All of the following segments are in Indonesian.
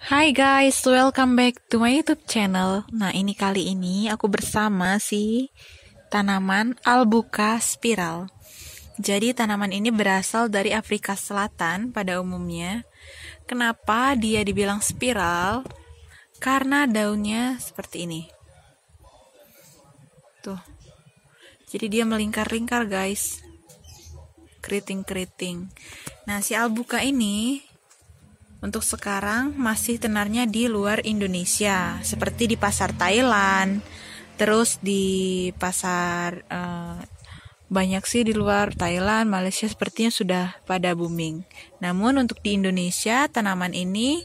Hai guys, welcome back to my YouTube channel. Nah, ini kali ini aku bersama si tanaman albuka spiral. Jadi tanaman ini berasal dari Afrika Selatan pada umumnya. Kenapa dia dibilang spiral? Karena daunnya seperti ini. Tuh. Jadi dia melingkar-lingkar, guys. Keriting-keriting. Nah, si albuka ini untuk sekarang masih tenarnya di luar Indonesia, seperti di pasar Thailand, terus di pasar uh, banyak sih di luar Thailand, Malaysia sepertinya sudah pada booming. Namun untuk di Indonesia tanaman ini,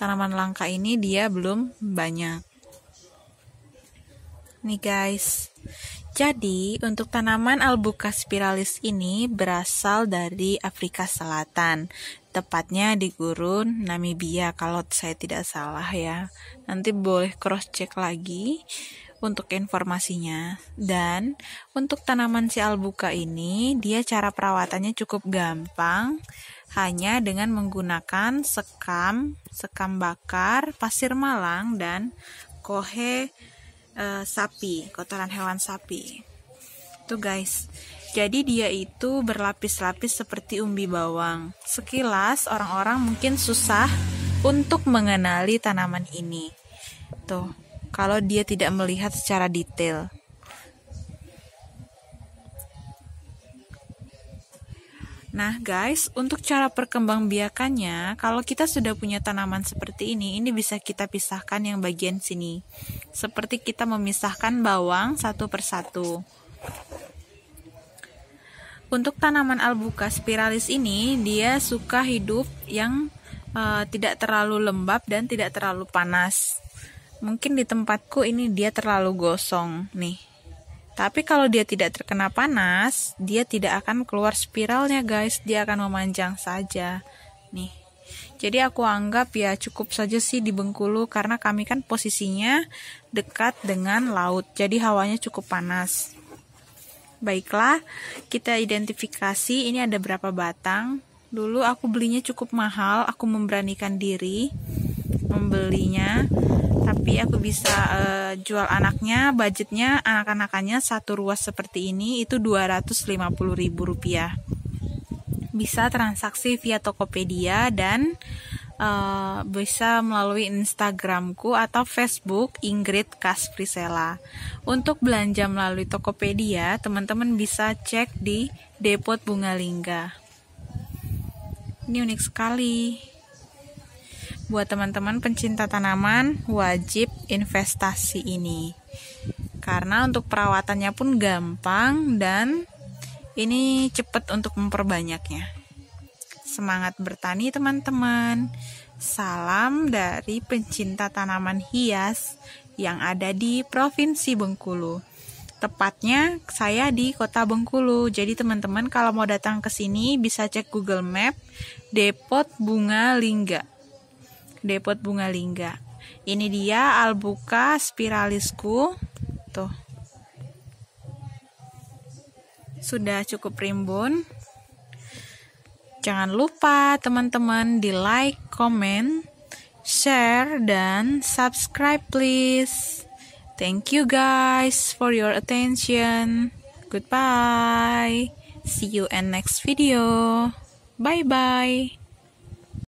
tanaman langka ini dia belum banyak. Nih guys. Jadi, untuk tanaman albuca spiralis ini berasal dari Afrika Selatan tepatnya di gurun Namibia kalau saya tidak salah ya. Nanti boleh cross check lagi untuk informasinya. Dan untuk tanaman si albuka ini dia cara perawatannya cukup gampang hanya dengan menggunakan sekam, sekam bakar, pasir malang dan kohe e, sapi, kotoran hewan sapi. itu guys. Jadi dia itu berlapis-lapis seperti umbi bawang. Sekilas orang-orang mungkin susah untuk mengenali tanaman ini. Tuh, kalau dia tidak melihat secara detail. Nah, guys, untuk cara perkembangbiakannya, kalau kita sudah punya tanaman seperti ini, ini bisa kita pisahkan yang bagian sini. Seperti kita memisahkan bawang satu persatu. Untuk tanaman albuka spiralis ini dia suka hidup yang uh, tidak terlalu lembab dan tidak terlalu panas. Mungkin di tempatku ini dia terlalu gosong nih. Tapi kalau dia tidak terkena panas, dia tidak akan keluar spiralnya guys, dia akan memanjang saja. Nih. Jadi aku anggap ya cukup saja sih di Bengkulu karena kami kan posisinya dekat dengan laut. Jadi hawanya cukup panas. Baiklah, kita identifikasi ini ada berapa batang. Dulu aku belinya cukup mahal, aku memberanikan diri membelinya. Tapi aku bisa uh, jual anaknya, budgetnya anak-anakannya satu ruas seperti ini itu rp rupiah. Bisa transaksi via Tokopedia dan Eh, bisa melalui Instagramku atau Facebook Ingrid Kasprisela. Untuk belanja melalui Tokopedia, teman-teman bisa cek di Depot Bunga Lingga Ini unik sekali. Buat teman-teman pencinta tanaman, wajib investasi ini. Karena untuk perawatannya pun gampang dan ini cepat untuk memperbanyaknya. Semangat bertani teman-teman. Salam dari pencinta tanaman hias yang ada di Provinsi Bengkulu. Tepatnya saya di Kota Bengkulu. Jadi teman-teman kalau mau datang ke sini bisa cek Google Map Depot Bunga Lingga. Depot Bunga Lingga. Ini dia albuka spiralisku. Tuh. Sudah cukup rimbun. Jangan lupa teman-teman di like, comment, share, dan subscribe please. Thank you guys for your attention. Goodbye. See you in next video. Bye-bye.